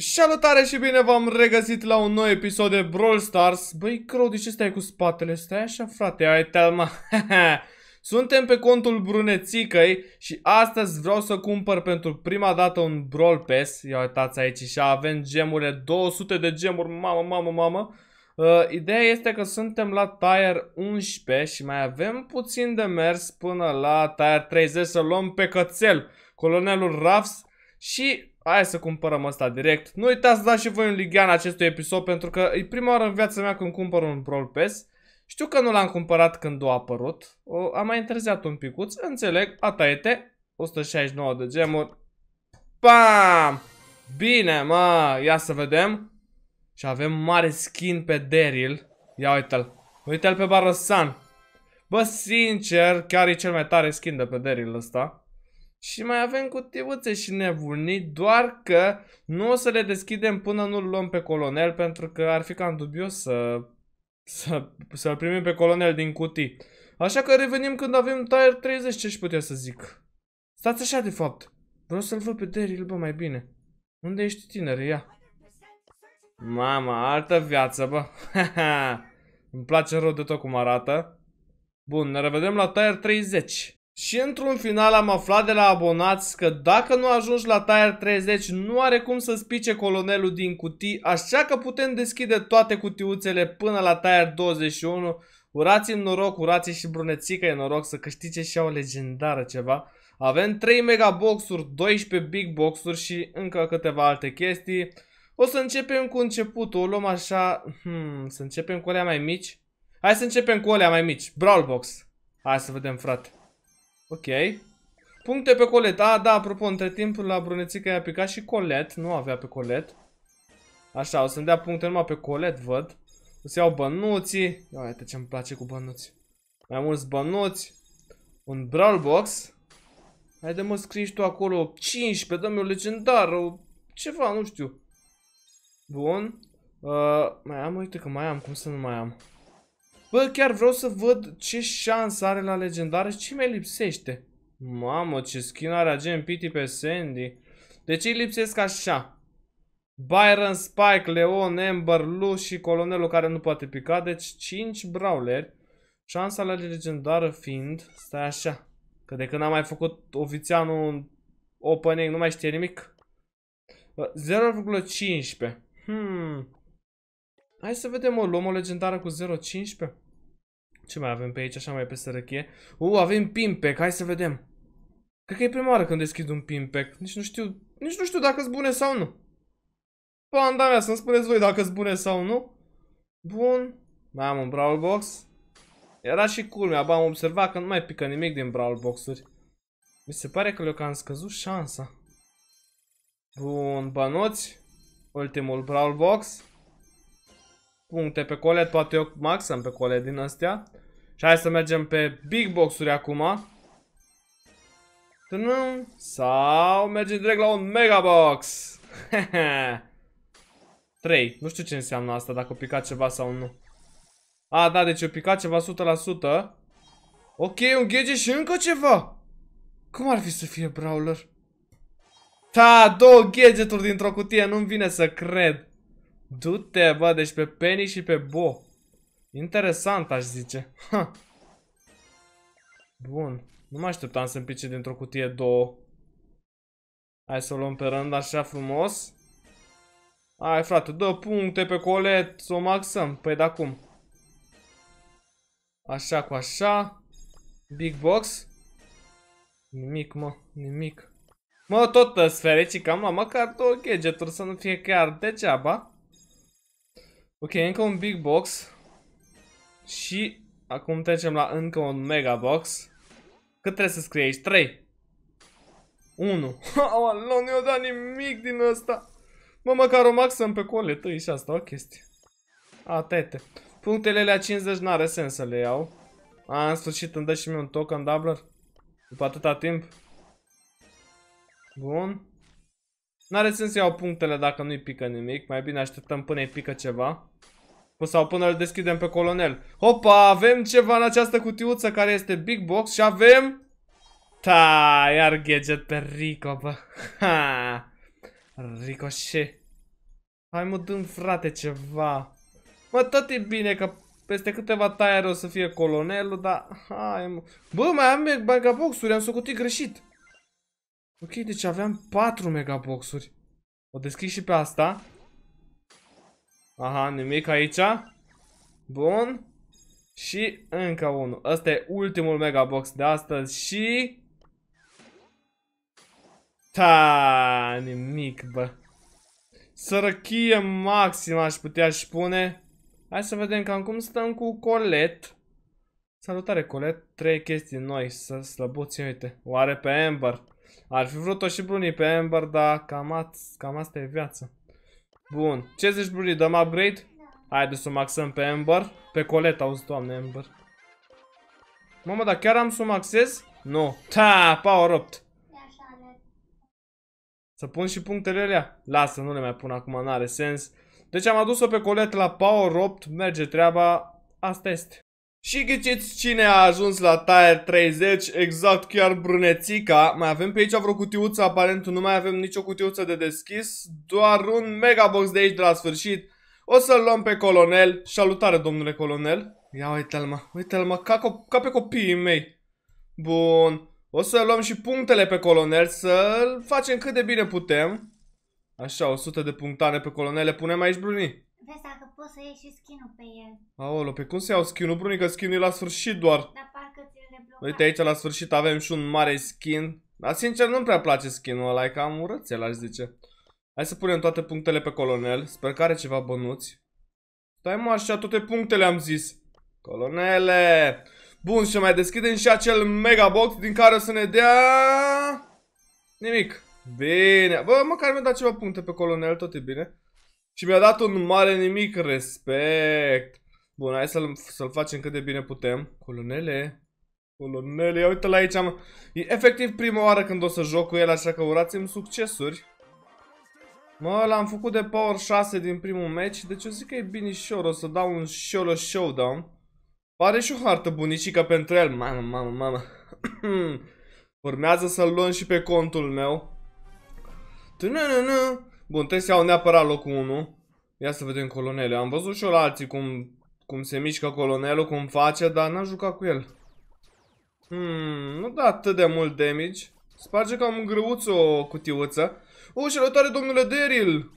Salutare și bine v-am regăsit la un nou episod de Brawl Stars. Băi, Crow, de ce stai cu spatele? Stai așa, frate, ai telma. Suntem pe contul Brunețicăi și astăzi vreau să cumpăr pentru prima dată un Brawl Pass. Ia uitați aici și avem gemurile, 200 de gemuri, mamă, mamă, mamă. Uh, ideea este că suntem la tier 11 și mai avem puțin de mers până la tier 30 să luăm pe cățel. Colonelul Ruffs și Hai să cumpărăm asta direct. Nu uitați să dați și voi un ligian acestui episod pentru că e prima oară în viața mea când cumpăr un Brawl Pass. Știu că nu l-am cumpărat când a apărut. O, am mai întârziat un picuț. Înțeleg. te. 169 de gemuri. Pam! Bine, mă! Ia să vedem. Și avem mare skin pe Daryl. Ia uite-l. Uite-l pe Barosan. Bă, sincer, chiar e cel mai tare skin de pe Daryl ăsta. Și mai avem cutiuțe și nebunii, doar că nu o să le deschidem până nu-l luăm pe colonel, pentru că ar fi cam dubios să, să, să-l primim pe colonel din cutii. Așa că revenim când avem tier 30, ce-și putea să zic. Stați așa de fapt. Vreau să-l văd pe Daryl, bă, mai bine. Unde ești tinere, ia? Mama, altă viață, bă. Îmi place rău de tot cum arată. Bun, ne revedem la tier 30. Și într-un final am aflat de la abonați că dacă nu ajungi la tier 30 nu are cum să spice colonelul din cutii, așa că putem deschide toate cutiuțele până la tier 21. urați în noroc, urați și brunețică e noroc să câștige și o legendară ceva. Avem 3 mega boxuri, 12 big boxuri și încă câteva alte chestii. O să începem cu începutul, o luăm așa, hmm, să începem cu alea mai mici. Hai să începem cu alea mai mici, Brawl Box. Hai să vedem frate. Ok. Puncte pe Colet. ah, da, apropo, între timpul la brunețică i-a picat și Colet. Nu avea pe Colet. Așa, o să-mi dea puncte numai pe Colet, văd. O să iau bănuții. Ia uite ce-mi place cu bănuți. Mai mulți bănuți. Un Brawl Box. Hai de mă scrii și tu acolo 15, dă-mi o legendară, ceva, nu știu. Bun. Uh, mai am, uite că mai am, cum să nu mai am. Bă, chiar vreau să văd ce șansă are la legendară și ce mi lipsește. Mamă, ce skin are agent Pity pe Sandy. De ce îi lipsesc așa. Byron, Spike, Leon, Ember, Lu și colonelul care nu poate pica. Deci 5 brawleri. Șansa la legendară fiind... Stai așa. Că de când am mai făcut un opening nu mai știe nimic. 0,15. Hmm. Hai să vedem, o luăm o legendară cu 0.15. Ce mai avem pe aici, așa mai pe sărăchie? U, avem Pimpec, hai să vedem. Cred că e prima oară când deschid un Pimpec. Nici nu știu, nici nu știu dacă sunt bune sau nu. Panda mea, să-mi spuneți voi dacă sunt bune sau nu. Bun. Mai am un Brawl Box. Era și culmea, cool, am observat că nu mai pică nimic din Brawl Box-uri. Mi se pare că le-o cam scăzut șansa. Bun, bănuți. Ultimul Brawl Box puncte pe colet, poate eu maxăm pe colet din astea. Și hai să mergem pe big box-uri acum. Sau mergem direct la un mega box. 3. Nu știu ce înseamnă asta, dacă o picat ceva sau nu. A, da, deci o picat ceva 100%. Ok, un gadget și încă ceva. Cum ar fi să fie Brawler? Ta, două gadgeturi dintr-o cutie, nu-mi vine să cred. Du-te, bă, deci pe Penny și pe Bo. Interesant, aș zice. Ha. Bun. Nu mă așteptam să pice dintr-o cutie două. Hai să o luăm pe rând așa frumos. Hai, frate, dă puncte pe colet, să o maxăm. Păi da cum? Așa cu așa. Big box. Nimic, mă, nimic. Mă, tot sferecii cam la măcar două gadget să nu fie chiar degeaba. Ok, încă un big box. Și acum trecem la încă un mega box. Cât trebuie să scrie aici? 3. 1. Aoleu, nu i-a dat nimic din ăsta. Mă, măcar o maxăm pe coletă, e și asta o chestie. A, tete. Punctele la 50 n-are sens să le iau. A, în sfârșit îmi dă și mie un token doubler. După atâta timp. Bun. N-are sens să iau punctele dacă nu-i pică nimic. Mai bine așteptăm până îi pică ceva. Sau până îl deschidem pe colonel. Hopa, avem ceva în această cutiuță care este big box și avem... Ta, iar gadget pe Rico, bă. Ha. Ricoșe. Hai mă, dăm frate ceva. Mă, tot e bine că peste câteva tire o să fie colonelul, dar... Hai mă. Bă, mai am banca boxuri, am socotit greșit. Ok, deci aveam 4 megaboxuri. O deschid și pe asta. Aha, nimic aici. Bun. Și încă unul. Asta e ultimul megabox de astăzi și... Ta, nimic, bă. Sărăchie maximă aș putea spune. Hai să vedem cam cum stăm cu Colet. Salutare, Colet. Trei chestii noi, să slăbuți, uite. Oare pe Amber? Ar fi vrut-o și Bruni pe Ember, dar cam, cam asta e viața. Bun. Ce zici, Bruni? Dăm upgrade? Haide să o maxăm pe Ember. Pe Colette, auzi, doamne, Ember. Mamă, dar chiar am să o maxez? Nu. Ta, power 8. Să pun și punctele alea? Lasă, nu le mai pun acum, n-are sens. Deci am adus-o pe Colette la Power 8, merge treaba, asta este. Și ghiciți cine a ajuns la tier 30, exact chiar brunețica. Mai avem pe aici vreo cutiuță, aparent nu mai avem nicio cutiuță de deschis, doar un megabox de aici de la sfârșit. O să-l luăm pe colonel. Salutare, domnule colonel. Ia uite-l, mă, uite-l, mă, ca, ca pe copiii mei. Bun. O să luăm și punctele pe colonel, să-l facem cât de bine putem. Așa, 100 de punctane pe colonel, le punem aici, Bruni. Vezi dacă poți să iei și skin pe el. Aolo, pe cum să iau skin-ul, Brunică? Skin-ul e la sfârșit doar. Dar parcă ți-l deblocat. Uite, aici la sfârșit avem și un mare skin. Dar sincer, nu-mi prea place skin-ul ăla, e cam urățel, aș zice. Hai să punem toate punctele pe colonel. Sper că are ceva bănuți. Stai mă, așa, toate punctele am zis. Colonele! Bun, și mai deschidem și acel mega box din care o să ne dea... Nimic. Bine. Bă, măcar mi-a dat ceva puncte pe colonel, tot e bine. Și mi-a dat un mare nimic respect. Bun, hai să-l să, -l, facem cât de bine putem. Colonele. Colonele, ia uite-l aici. Am... E efectiv prima oară când o să joc cu el, așa că urați-mi succesuri. Mă, l-am făcut de power 6 din primul match, deci eu zic că e binișor, o să dau un solo showdown. Pare și o hartă bunicică pentru el, mamă, mamă, mamă. Urmează să-l luăm și pe contul meu. Tu nu, nu, nu. Bun, trebuie să iau neapărat locul 1. Ia să vedem colonele. Am văzut și eu la alții cum, cum se mișcă colonelul, cum face, dar n-am jucat cu el. Hmm, nu da atât de mult damage. Sparge cam grăuț o cutiuță. O, tare, domnule Deril!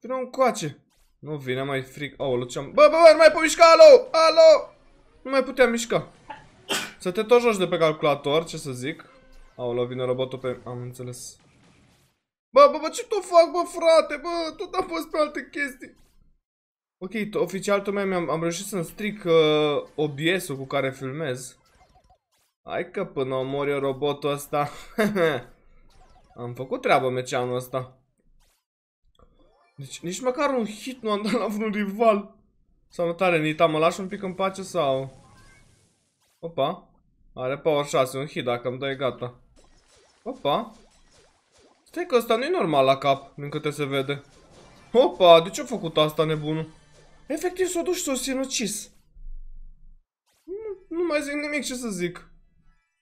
Vine un coace. Nu vine, mai fric. Oh, ce-am... Bă, bă, bă, mai pot mișca, alo! Alo! Nu mai puteam mișca. Să te tot joci de pe calculator, ce să zic. Aolo, vine robotul pe... Am înțeles. Bă, bă, bă, ce tu fac, bă, frate? Bă, tot am fost pe alte chestii. Ok, oficial tocmai mi-am am reușit să-mi stric uh, OBS-ul cu care filmez. Hai că până omor eu robotul ăsta. am făcut treabă meceanul ăsta. Deci nici măcar un hit nu am dat la vreun rival. Salutare, Nita, mă lași un pic în pace sau... Opa. Are power 6, un hit, dacă îmi dai gata. Opa. Stai că ăsta nu e normal la cap, din câte se vede. Opa, de ce-a făcut asta nebunul? Efectiv s-a dus s o sinucis. Nu, nu mai zic nimic ce să zic.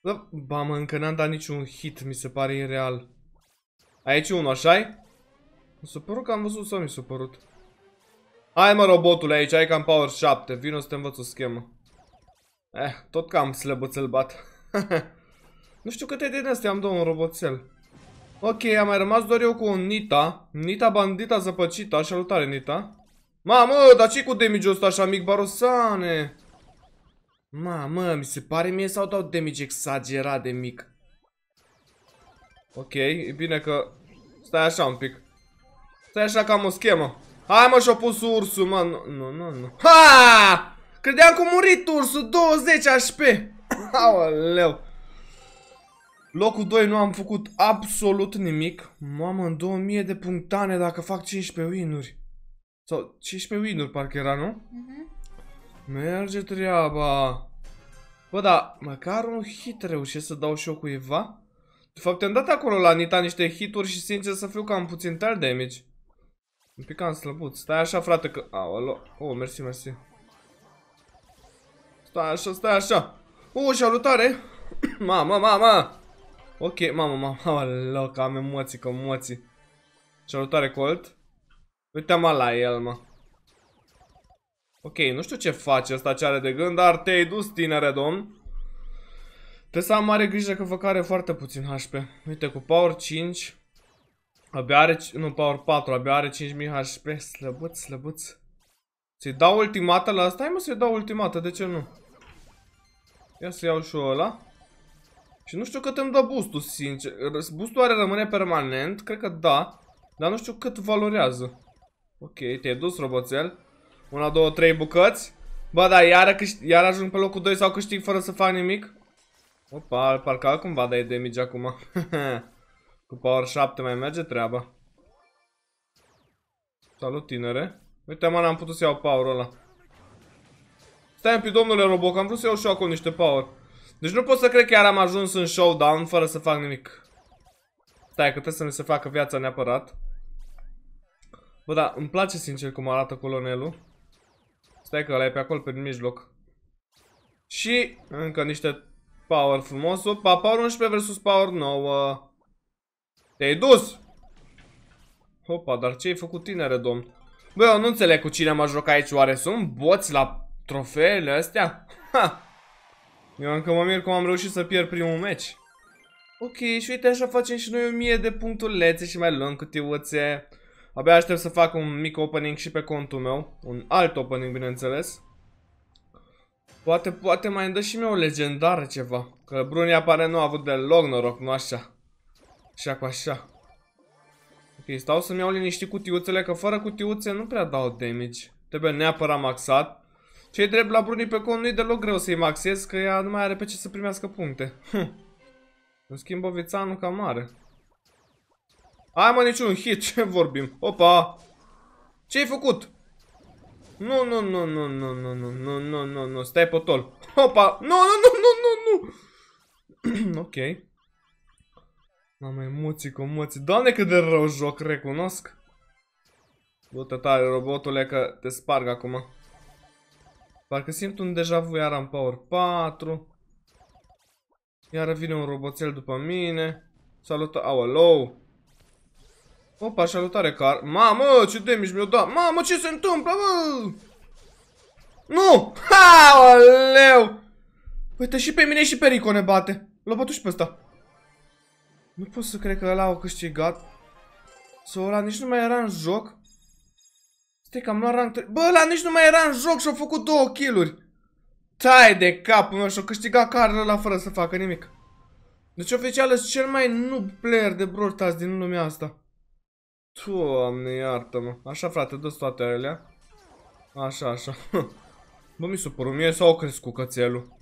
Da, ba mă, încă n-am dat niciun hit, mi se pare ireal. Aici e unul, așa -i? Mi s-a părut că am văzut sau mi s-a părut? Hai mă, robotul aici ai cam power 7, vino să te învăț o schemă. Eh, tot cam slăbățel bat. nu știu câte din astea am două un roboțel. Ok, am mai rămas doar eu cu un Nita. Nita bandita așa Salutare, Nita. Mamă, dar ce cu damage-ul ăsta așa mic, barosane? Mamă, mi se pare mie sau dau damage exagerat de mic? Ok, e bine că... Stai așa un pic. Stai așa că am o schemă. Hai mă și-a pus ursul, mă. Nu, nu, nu, nu. Ha! Credeam că a murit ursul, 20 HP. Aoleu. Locul 2 nu am făcut absolut nimic. Mamă, în 2000 de punctane dacă fac 15 win-uri. Sau 15 win-uri parcă era, nu? Uh mhm. -huh. Merge treaba. Bă, da, măcar un hit reușesc să dau și eu cuiva? De fapt, am dat acolo la Nita niște hituri și sincer să fiu cam puțin tal damage. Un pic am slăbut. Stai așa, frate, că... Au, O, Oh, mersi, mersi. Stai așa, stai așa. Oh, și alutare. mama, mama. Ok, mamă, mamă, loc, am emoții, cu emoții. Salutare, colt. Uite-mă la el, mă. Ok, nu știu ce face ăsta ce are de gând, dar te-ai dus, tinere domn. Trebuie să am mare grijă că făcă are foarte puțin HP. Uite, cu power 5, abia are, nu, power 4, abia are 5000 HP. Slăbuț, slăbuț. Să-i dau ultimata la asta? Hai mă să-i dau ultimata, de ce nu? Ia să iau și ăla. Și nu știu cât îmi dă boost sincer. boost are rămâne permanent? Cred că da. Dar nu știu cât valorează. Ok, te-ai dus, roboțel. Una, două, trei bucăți. Ba, da, iar, iar ajung pe locul 2 sau câștig fără să fac nimic? Opa, parcă altcumva dai damage acum. Cu power 7 mai merge treaba. Salut, tinere. Uite, mă, n-am putut să iau power-ul ăla. Stai un pic, domnule Robo, am vrut să iau și eu acolo niște power. Deci nu pot să cred că iar am ajuns în showdown fără să fac nimic. Stai că trebuie să mi se facă viața neapărat. Bă, da, îmi place sincer cum arată colonelul. Stai că ăla e pe acolo, pe mijloc. Și încă niște power frumosul. Pa, power 11 versus power 9. Te-ai dus! Opa, dar ce ai făcut tinere, domn? Bă, eu nu înțeleg cu cine mă joc aici, oare sunt boți la trofeele astea? Ha! Eu încă mă mir cum am reușit să pierd primul meci. Ok, și uite așa facem și noi 1000 de punctulețe și mai luăm cutiuțe. Abia aștept să fac un mic opening și pe contul meu. Un alt opening, bineînțeles. Poate, poate mai dă și mie o legendară ceva. Că Bruni apare nu a avut deloc noroc, nu așa. Așa cu așa. Ok, stau să-mi iau liniștit cutiuțele, că fără cutiuțe nu prea dau damage. Trebuie neapărat maxat. Ce drept la Bruni pe cont nu-i deloc greu să-i maxez, că ea nu mai are pe ce să primească puncte. Hm. În schimb, Ovițanu cam mare. Hai mă, niciun hit, ce vorbim? Opa! Ce-ai făcut? Nu, nu, nu, nu, nu, nu, nu, nu, nu, nu, nu, stai pe tol. Opa! Nu, nu, nu, nu, nu, nu! ok. Mamă emoții cu emoții. Doamne, cât de rău joc, recunosc. Du-te tare, robotule, că te sparg acum. Parcă simt un deja vu, iar am power 4. Iar vine un roboțel după mine. Salută, aolou. Opa, salutare car. Mamă, ce damage mi-o dat. Mamă, ce se întâmplă, bă? Nu! Ha, aoleu! Uite, și pe mine și pe Rico ne bate. L-a bătut și pe ăsta. Nu pot să cred că ăla au câștigat. Sau ăla nici nu mai era în joc. Stai că am luat rank 3. Bă, ăla nici nu mai era în joc și-a făcut două kill-uri. Tai de capul meu și-a câștigat carul ăla fără să facă nimic. Deci oficial ești cel mai noob player de Brawl Stars din lumea asta. Doamne, iartă-mă. Așa, frate, dă toate alea. Așa, așa. Bă, mi supără mie sau au crescut cățelul?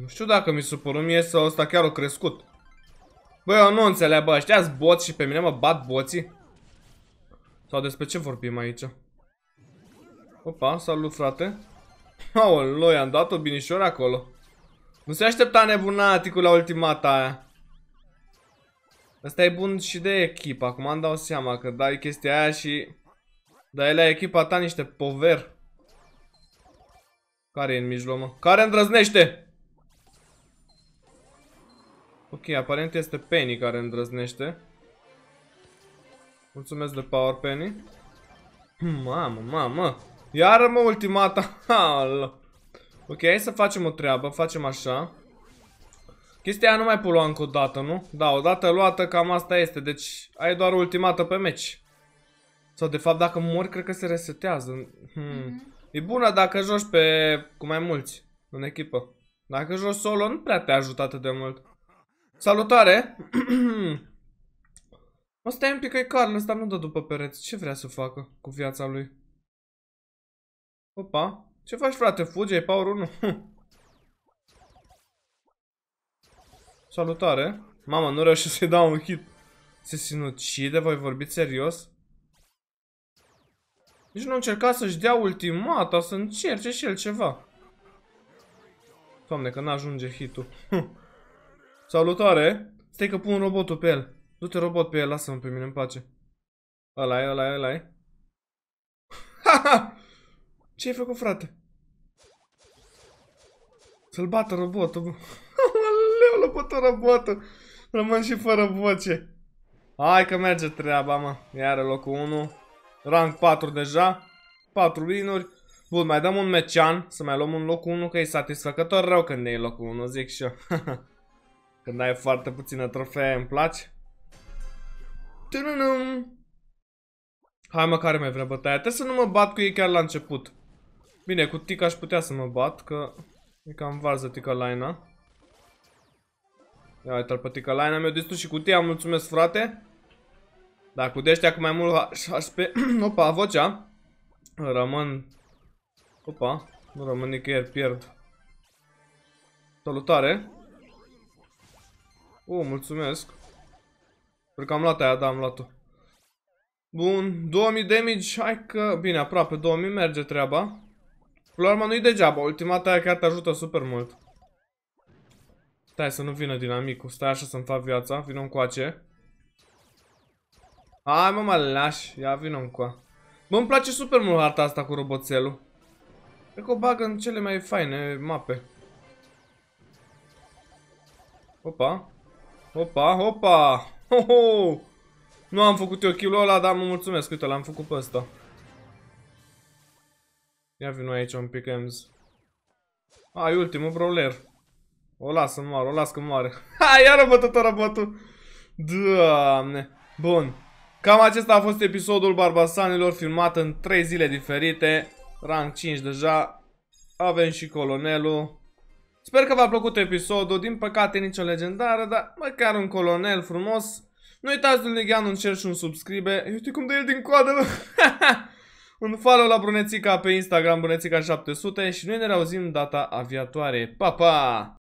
Nu știu dacă mi supără mie sau ăsta chiar au crescut. Bă, eu nu înțeleg, bă, ăștia boți și pe mine mă bat boții. Sau despre ce vorbim aici? Opa, salut frate. Aolo, i-am dat-o binișor acolo. Nu se aștepta nebunaticul la ultimata aia. Asta e bun și de echipă. Acum îmi dau seama că dai chestia aia și... Dai la echipa ta niște pover. Care e în mijloc, mă? Care îndrăznește? Ok, aparent este Penny care îndrăznește. Mulțumesc de power penny. Mamă, mamă. Iară mă ultimata. ok, hai să facem o treabă. Facem așa. Chestia nu mai polua încă o dată, nu? Da, o dată luată, cam asta este. Deci ai doar ultimata pe meci. Sau de fapt dacă mori, cred că se resetează. Hmm. Mm -hmm. E bună dacă joci pe... cu mai mulți. În echipă. Dacă joci solo, nu prea te ajută atât de mult. Salutare! Mă stai un pic, că Carl ăsta nu dă după pereți. Ce vrea să facă cu viața lui? Opa. Ce faci, frate? Fuge, e power 1. Salutare. Mama, nu reușesc să-i dau un hit. Se sinucide? Voi vorbiți serios? Nici nu încerca să-și dea ultimata, să încerce și el ceva. Doamne, că n-ajunge hit-ul. Salutare! Stai că pun robotul pe el. Du-te robot pe el, lasă-mă pe mine în pace. Ăla e, ăla e, ăla e. Ce ai făcut, frate? Să-l bată robotul. Leu, lupătă robotul. Rămân și fără voce. Hai că merge treaba, mă. Iară locul 1. Rang 4 deja. 4 winuri. Bun, mai dăm un mecean să mai luăm un loc 1, că e satisfăcător rău când e locul 1, zic și eu. când ai foarte puțină trofee, îmi place. Hai mă, care mai vrea bătaia? Trebuie să nu mă bat cu ei chiar la început. Bine, cu Tica aș putea să mă bat, că e cam varză Tica Laina. Ia uite-l pe Tica Laina, mi-a distrus și cutia, mulțumesc frate. Da, cu deștea cu mai mult HP... Opa, vocea. Rămân... Opa, nu rămân nicăieri, pierd. Salutare. O, uh, mulțumesc. Cred că am luat aia, da, am luat-o. Bun, 2000 damage, hai că... Bine, aproape 2000 merge treaba. Culoarma nu-i degeaba, ultimata aia chiar te ajută super mult. Stai să nu vină dinamicul, stai așa să-mi fac viața, vină încoace. Hai mă, mă lași, ia vină încoa. Bă, îmi place super mult harta asta cu roboțelul. Cred că o bag în cele mai faine mape. Opa. Opa, opa! Oh, oh. Nu am făcut eu kill ăla, dar mă mulțumesc. Uite, l-am făcut pe ăsta. Ia vin aici un pic, Ems. Ai, ultimul brawler. O las să moară, o las că moare. Ha, iară ora bătut. Doamne. Bun. Cam acesta a fost episodul Barbasanilor filmat în 3 zile diferite. Rang 5 deja. Avem și colonelul. Sper că v-a plăcut episodul, din păcate nicio legendară, dar măcar un colonel frumos. Nu uitați Dulnigeanu un cer și un subscribe. Eu știu cum dă el din coadă, Un follow la Brunețica pe Instagram, Brunețica700 și noi ne reauzim data aviatoare. Pa, pa!